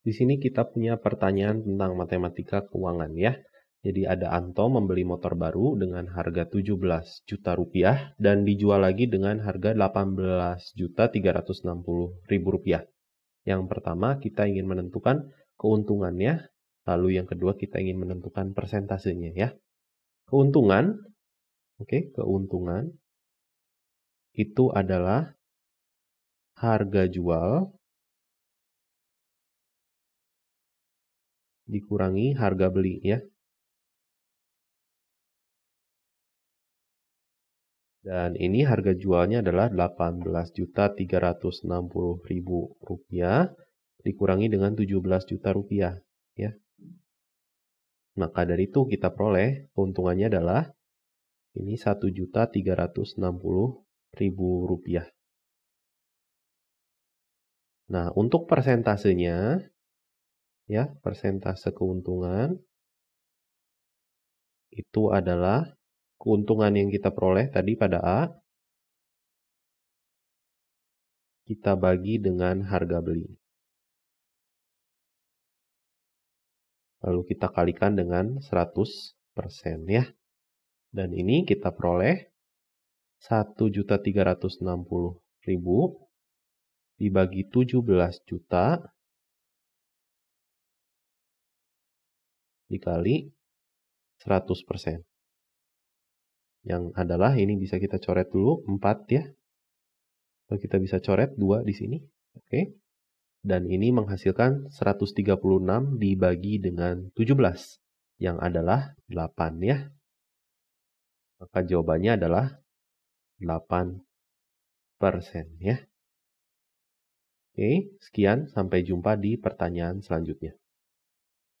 Di sini kita punya pertanyaan tentang matematika keuangan ya. Jadi ada Anto membeli motor baru dengan harga 17 juta rupiah dan dijual lagi dengan harga 18 juta 360 ribu rupiah. Yang pertama kita ingin menentukan keuntungannya, lalu yang kedua kita ingin menentukan persentasenya ya. Keuntungan, oke okay, keuntungan itu adalah harga jual dikurangi harga beli ya. Dan ini harga jualnya adalah rp rupiah dikurangi dengan Rp17 rupiah ya. Maka dari itu kita peroleh keuntungannya adalah ini rp rupiah. Nah, untuk persentasenya ya persentase keuntungan itu adalah keuntungan yang kita peroleh tadi pada A kita bagi dengan harga beli. Lalu kita kalikan dengan 100% ya. Dan ini kita peroleh 1.360.000 dibagi 17 juta dikali 100%. Yang adalah ini bisa kita coret dulu 4 ya. Lalu kita bisa coret 2 di sini. Oke. Dan ini menghasilkan 136 dibagi dengan 17 yang adalah 8 ya. Maka jawabannya adalah 8 ya. Oke, sekian sampai jumpa di pertanyaan selanjutnya.